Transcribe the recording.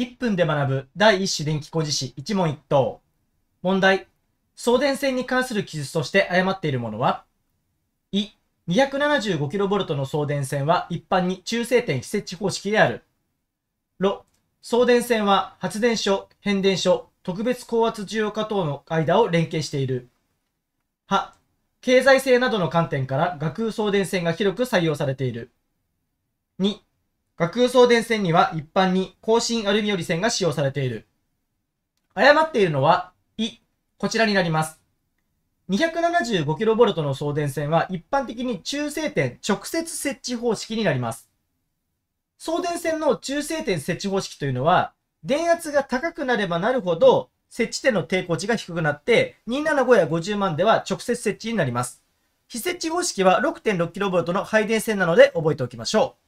1分で学ぶ第1種電気工事士1問1答。問題。送電線に関する記述として誤っているものは、い、275kV の送電線は一般に中性点非接地方式である。6. 送電線は発電所、変電所、特別高圧需要化等の間を連携している。は、経済性などの観点から架空送電線が広く採用されている。2、学空送電線には一般に更新アルミより線が使用されている。誤っているのは、い、こちらになります。275kV の送電線は一般的に中性点直接設置方式になります。送電線の中性点設置方式というのは、電圧が高くなればなるほど、設置点の抵抗値が低くなって、275や50万では直接設置になります。非設置方式は 6.6kV の配電線なので覚えておきましょう。